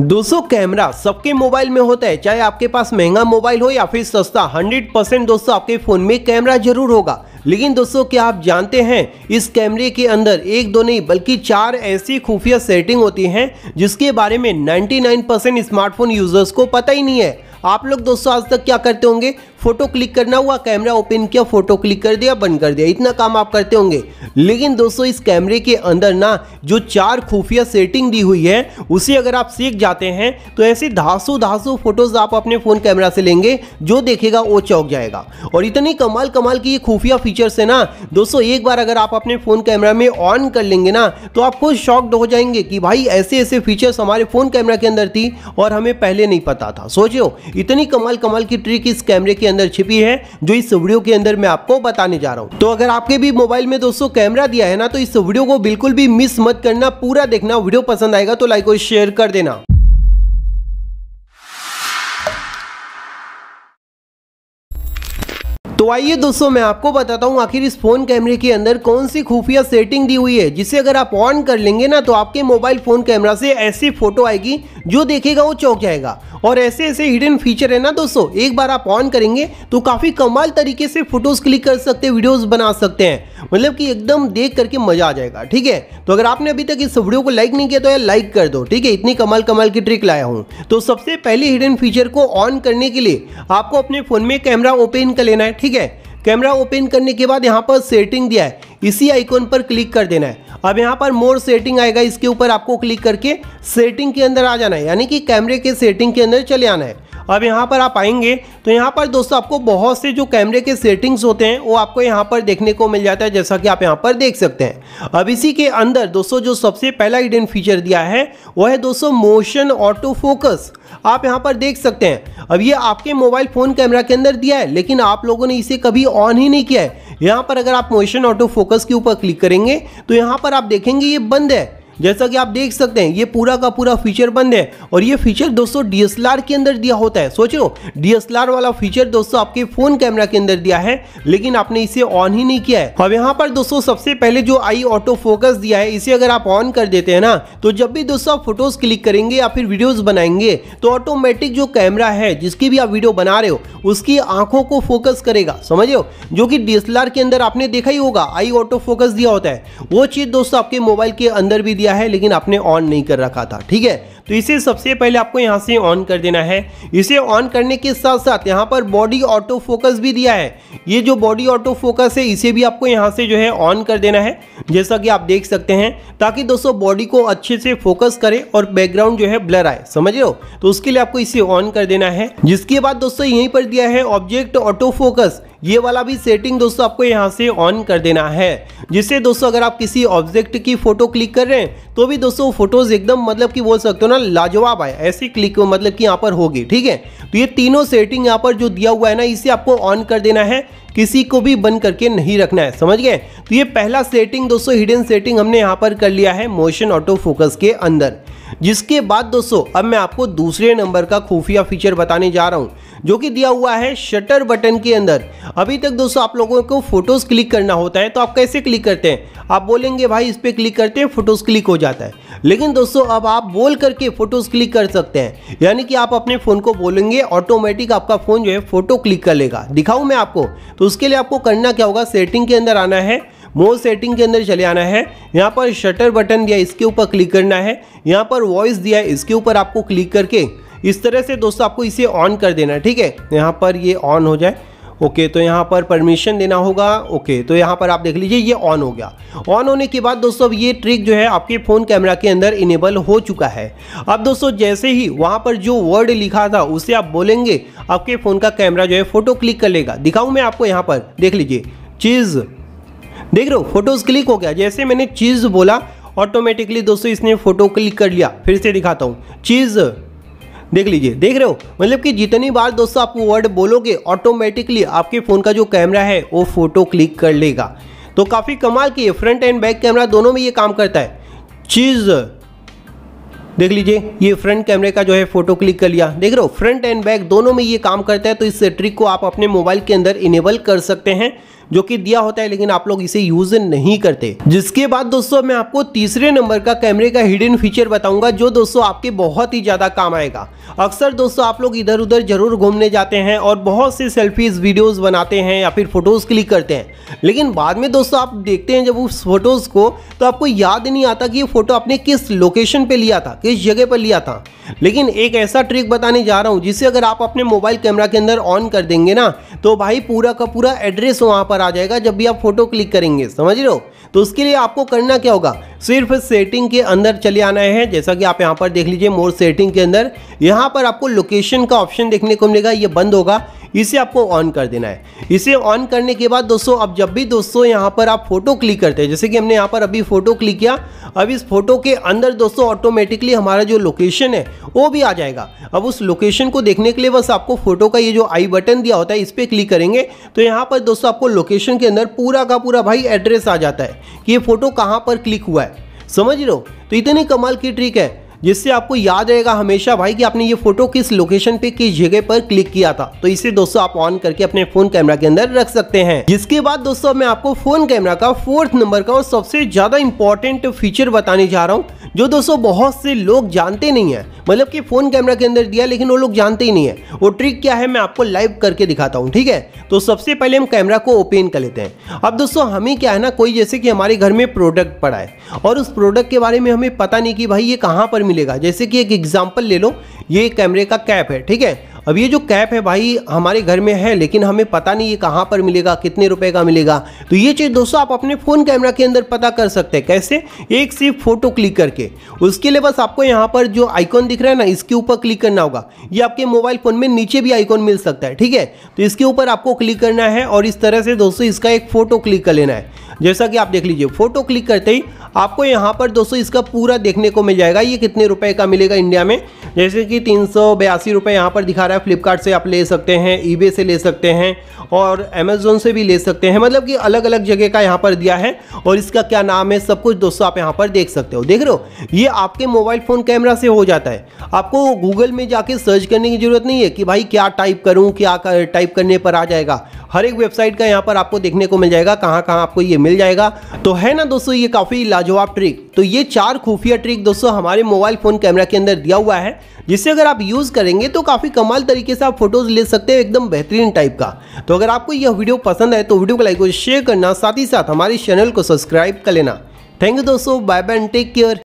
दोस्तों कैमरा सबके मोबाइल में होता है चाहे आपके पास महंगा मोबाइल हो या फिर सस्ता 100 परसेंट दोस्तों आपके फ़ोन में कैमरा जरूर होगा लेकिन दोस्तों क्या आप जानते हैं इस कैमरे के अंदर एक दो नहीं बल्कि चार ऐसी खुफिया सेटिंग होती हैं जिसके बारे में 99% स्मार्टफोन यूजर्स को पता ही नहीं है आप लोग दोस्तों आज तक क्या करते होंगे फोटो क्लिक करना हुआ कैमरा ओपन किया फोटो क्लिक कर दिया बंद कर दिया इतना काम आप करते होंगे लेकिन दोस्तों इस कैमरे के अंदर ना जो चार खुफिया सेटिंग दी हुई है उसे अगर आप सीख जाते हैं तो ऐसे धासु धासु फोटोज आप अपने फोन कैमरा से लेंगे जो देखेगा वो चौक जाएगा और इतनी कमाल कमाल की ये खुफिया फीचर फीचर्स है ना दोस्तों एक बार अगर आप अपने फ़ोन कैमरा में ऑन कर लेंगे ना तो आप खुद शॉक्ड हो जाएंगे कि भाई ऐसे ऐसे फीचर्स हमारे फ़ोन कैमरा के अंदर थी और हमें पहले नहीं पता था सोचो इतनी कमाल कमाल की ट्रिक इस कैमरे के अंदर छिपी है जो इस वीडियो के अंदर मैं आपको बताने जा रहा हूँ तो अगर आपके भी मोबाइल में दोस्तों कैमरा दिया है ना तो इस वीडियो को बिल्कुल भी मिस मत करना पूरा देखना वीडियो पसंद आएगा तो लाइक और शेयर कर देना तो आइए दोस्तों मैं आपको बताता हूँ आखिर इस फोन कैमरे के अंदर कौन सी खुफिया सेटिंग दी हुई है जिसे अगर आप ऑन कर लेंगे ना तो आपके मोबाइल फोन कैमरा से ऐसी फोटो आएगी जो देखेगा वो चौंक जाएगा और ऐसे ऐसे हिडन फीचर है ना दोस्तों एक बार आप ऑन करेंगे तो काफी कमाल तरीके से फोटोज क्लिक कर सकते वीडियोज बना सकते हैं मतलब कि एकदम देख करके मजा आ जाएगा ठीक है तो अगर आपने अभी तक इस वीडियो को लाइक नहीं किया तो यार लाइक कर दो ठीक है इतनी कमाल कमाल की ट्रिक लाया हूँ तो सबसे पहले हिडन फीचर को ऑन करने के लिए आपको अपने फ़ोन में कैमरा ओपन कर लेना है ठीक है कैमरा ओपन करने के बाद यहाँ पर सेटिंग दिया है इसी आइकॉन पर क्लिक कर देना है अब यहाँ पर मोर सेटिंग आएगा इसके ऊपर आपको क्लिक करके सेटिंग के अंदर आ जाना है यानी कि कैमरे के सेटिंग के अंदर चले आना है अब यहाँ पर आप आएंगे तो यहाँ पर दोस्तों आपको बहुत से जो कैमरे के सेटिंग्स होते हैं वो आपको यहाँ पर देखने को मिल जाता है जैसा कि आप यहाँ पर देख सकते हैं अब इसी के अंदर दोस्तों जो सबसे पहला हिडन फीचर दिया है वो है दोस्तों मोशन ऑटो फोकस आप यहाँ पर देख सकते हैं अब ये आपके मोबाइल फ़ोन कैमरा के अंदर दिया है लेकिन आप लोगों ने इसे कभी ऑन ही नहीं किया है यहाँ पर अगर आप मोशन ऑटो फोकस के ऊपर क्लिक करेंगे तो यहाँ पर आप देखेंगे ये बंद है जैसा कि आप देख सकते हैं ये पूरा का पूरा फीचर बंद है और ये फीचर दोस्तों डीएसएलआर के अंदर दिया होता है सोचो डीएसएलआर वाला फीचर दोस्तों आपके फोन कैमरा के अंदर दिया है लेकिन आपने इसे ऑन ही नहीं किया है अब यहाँ पर दोस्तों सबसे पहले जो आई ऑटो फोकस दिया है इसे अगर आप ऑन कर देते हैं ना तो जब भी दोस्तों आप फोटोज क्लिक करेंगे या फिर वीडियोज बनाएंगे तो ऑटोमेटिक जो कैमरा है जिसकी भी आप वीडियो बना रहे हो उसकी आंखों को फोकस करेगा समझ लो जो कि डीएसएलआर के अंदर आपने देखा ही होगा आई ऑटो फोकस दिया होता है वो चीज दोस्तों आपके मोबाइल के अंदर भी दिया किया है लेकिन आपने ऑन नहीं कर रखा था ठीक है तो इसे सबसे पहले आपको यहाँ से ऑन कर देना है इसे ऑन करने के साथ साथ यहाँ पर बॉडी ऑटो फोकस भी दिया है ये जो बॉडी ऑटो फोकस है इसे भी आपको यहाँ से जो है ऑन कर देना है जैसा कि आप देख सकते हैं ताकि दोस्तों बॉडी को अच्छे से फोकस करे और बैकग्राउंड जो है ब्लर आए समझ लो तो उसके लिए आपको इसे ऑन कर देना है जिसके बाद दोस्तों यहीं पर दिया है ऑब्जेक्ट ऑटो फोकस ये वाला भी सेटिंग दोस्तों आपको यहाँ से ऑन कर देना है जिससे दोस्तों अगर आप किसी ऑब्जेक्ट की फ़ोटो क्लिक कर रहे हैं तो भी दोस्तों फोटोज़ एकदम मतलब कि बोल सकते हो ना लाजवाब आए ऐसी क्लिक मतलब कि यहाँ पर होगी ठीक है तो ये तीनों सेटिंग यहाँ पर जो दिया हुआ है ना इसे आपको ऑन कर देना है किसी को भी बंद करके नहीं रखना है समझ गए तो ये पहला सेटिंग दोस्तों हिडन सेटिंग हमने यहाँ पर कर लिया है मोशन ऑटो फोकस के अंदर जिसके बाद दोस्तों अब मैं आपको दूसरे नंबर का खुफिया फीचर बताने जा रहा हूँ जो कि दिया हुआ है शटर बटन के अंदर अभी तक दोस्तों आप लोगों को फोटोज़ क्लिक करना होता है तो आप कैसे क्लिक करते हैं आप बोलेंगे भाई इस पर क्लिक करते हैं फोटोज़ क्लिक हो जाता है लेकिन दोस्तों अब आप बोल करके फ़ोटोज़ क्लिक कर सकते हैं यानी कि आप अपने फ़ोन को बोलेंगे ऑटोमेटिक आपका फ़ोन जो है फ़ोटो क्लिक कर लेगा दिखाऊँ मैं आपको तो उसके लिए आपको करना क्या होगा सेटिंग के अंदर आना है मोर सेटिंग के अंदर चले आना है यहाँ पर शटर बटन दिया इसके ऊपर क्लिक करना है यहाँ पर वॉइस दिया इसके ऊपर आपको क्लिक करके इस तरह से दोस्तों आपको इसे ऑन कर देना है ठीक है यहाँ पर ये ऑन हो जाए ओके तो यहाँ पर परमिशन देना होगा ओके तो यहाँ पर आप देख लीजिए ये ऑन हो गया ऑन होने के बाद दोस्तों अब ये ट्रिक जो है आपके फ़ोन कैमरा के अंदर इनेबल हो चुका है अब दोस्तों जैसे ही वहाँ पर जो वर्ड लिखा था उसे आप बोलेंगे आपके फ़ोन का कैमरा जो है फ़ोटो क्लिक कर लेगा दिखाऊँ मैं आपको यहाँ पर देख लीजिए चीज़ देख रहे हो फोटोज़ क्लिक हो गया जैसे मैंने चीज़ बोला ऑटोमेटिकली दोस्तों इसने फ़ोटो क्लिक कर लिया फिर से दिखाता हूँ चीज़ देख लीजिए देख रहे हो मतलब कि जितनी बार दोस्तों आप वर्ड बोलोगे ऑटोमेटिकली आपके फ़ोन का जो कैमरा है वो फ़ोटो क्लिक कर लेगा तो काफ़ी कमाल की है फ्रंट एंड बैक कैमरा दोनों में ये काम करता है चीज़ देख लीजिए ये फ्रंट कैमरे का जो है फोटो क्लिक कर लिया देख रहे हो फ्रंट एंड बैक दोनों में ये काम करता है तो इस ट्रिक को आप अपने मोबाइल के अंदर इनेबल कर सकते हैं जो कि दिया होता है लेकिन आप लोग इसे यूज नहीं करते जिसके बाद दोस्तों मैं आपको तीसरे नंबर का कैमरे का हिडन फीचर बताऊंगा जो दोस्तों आपके बहुत ही ज़्यादा काम आएगा अक्सर दोस्तों आप लोग इधर उधर जरूर घूमने जाते हैं और बहुत से सेल्फीज वीडियोज़ बनाते हैं या फिर फोटोज़ क्लिक करते हैं लेकिन बाद में दोस्तों आप देखते हैं जब उस फोटोज़ को तो आपको याद नहीं आता कि ये फोटो आपने किस लोकेशन पर लिया था किस जगह पर लिया था लेकिन एक ऐसा ट्रिक बताने जा रहा हूँ जिसे अगर आप अपने मोबाइल कैमरा के अंदर ऑन कर देंगे ना तो भाई पूरा का पूरा एड्रेस वहाँ पर आ जाएगा जब भी आप फोटो क्लिक करेंगे समझ रहे हो तो उसके लिए आपको करना क्या होगा सिर्फ सेटिंग के अंदर चले आना है जैसा कि आप यहाँ पर देख लीजिए मोर सेटिंग के अंदर यहाँ पर आपको लोकेशन का ऑप्शन देखने को मिलेगा ये बंद होगा इसे आपको ऑन कर देना है इसे ऑन करने के बाद दोस्तों अब जब भी दोस्तों यहाँ पर आप फोटो क्लिक करते हैं जैसे कि हमने यहाँ पर अभी फोटो क्लिक किया अब इस फोटो के अंदर दोस्तों ऑटोमेटिकली हमारा जो लोकेशन है वो भी आ जाएगा अब उस लोकेशन को देखने के लिए बस आपको फोटो का ये जो आई बटन दिया होता है इस पर क्लिक करेंगे तो यहाँ पर दोस्तों आपको लोकेशन के अंदर पूरा का पूरा भाई एड्रेस आ जाता है कि ये फोटो कहाँ पर क्लिक हुआ है समझ रहे हो तो इतनी कमाल की ट्रिक है जिससे आपको याद रहेगा हमेशा भाई कि आपने ये फोटो किस लोकेशन पे किस जगह पर क्लिक किया था तो इसे दोस्तों आप ऑन करके अपने फोन कैमरा के अंदर रख सकते हैं जिसके बाद दोस्तों मैं आपको फोन कैमरा का फोर्थ नंबर का और सबसे ज्यादा इंपॉर्टेंट फीचर बताने जा रहा हूँ जो दोस्तों बहुत से लोग जानते नहीं है मतलब कि फोन कैमरा के अंदर दिया लेकिन वो लोग जानते ही नहीं है वो ट्रिक क्या है मैं आपको लाइव करके दिखाता हूँ ठीक है तो सबसे पहले हम कैमरा को ओपन कर लेते हैं अब दोस्तों हमें क्या है ना कोई जैसे कि हमारे घर में प्रोडक्ट पड़ा है और उस प्रोडक्ट के बारे में हमें पता नहीं कि भाई ये कहाँ पर मिलेगा जैसे कि एक एग्जाम्पल ले लो ये कैमरे का कैप है ठीक है अब ये जो कैप है भाई हमारे घर में है लेकिन हमें पता नहीं ये कहाँ पर मिलेगा कितने रुपए का मिलेगा तो ये चीज़ दोस्तों आप अपने फ़ोन कैमरा के अंदर पता कर सकते हैं कैसे एक सिर्फ फोटो क्लिक करके उसके लिए बस आपको यहाँ पर जो आइकॉन दिख रहा है ना इसके ऊपर क्लिक करना होगा ये आपके मोबाइल फ़ोन में नीचे भी आइकॉन मिल सकता है ठीक है तो इसके ऊपर आपको क्लिक करना है और इस तरह से दोस्तों इसका एक फ़ोटो क्लिक कर लेना है जैसा कि आप देख लीजिए फोटो क्लिक करते ही आपको यहाँ पर दोस्तों इसका पूरा देखने को मिल जाएगा ये कितने रुपए का मिलेगा इंडिया में जैसे कि तीन सौ बयासी रुपये यहाँ पर दिखा रहा है फ्लिपकार्ट से आप ले सकते हैं ईबे से ले सकते हैं और अमेजोन से भी ले सकते हैं मतलब कि अलग अलग जगह का यहाँ पर दिया है और इसका क्या नाम है सब कुछ दोस्तों आप यहाँ पर देख सकते हो देख रहे हो ये आपके मोबाइल फ़ोन कैमरा से हो जाता है आपको गूगल में जाके सर्च करने की ज़रूरत नहीं है कि भाई क्या टाइप करूँ क्या कर, टाइप करने पर आ जाएगा हर एक वेबसाइट का यहाँ पर आपको देखने को मिल जाएगा कहाँ कहाँ आपको ये मिल जाएगा तो है ना दोस्तों ये काफ़ी लाजवाब ट्रिक तो ये चार खुफिया ट्रिक दोस्तों हमारे मोबाइल फ़ोन कैमरा के अंदर दिया हुआ है जिससे जिसे अगर आप यूज़ करेंगे तो काफ़ी कमाल तरीके से आप फोटोज़ ले सकते हैं एकदम बेहतरीन टाइप का तो अगर आपको यह वीडियो पसंद है तो वीडियो को लाइक और शेयर करना साथ ही साथ हमारे चैनल को सब्सक्राइब कर लेना थैंक यू दोस्तों बाय बाय टेक केयर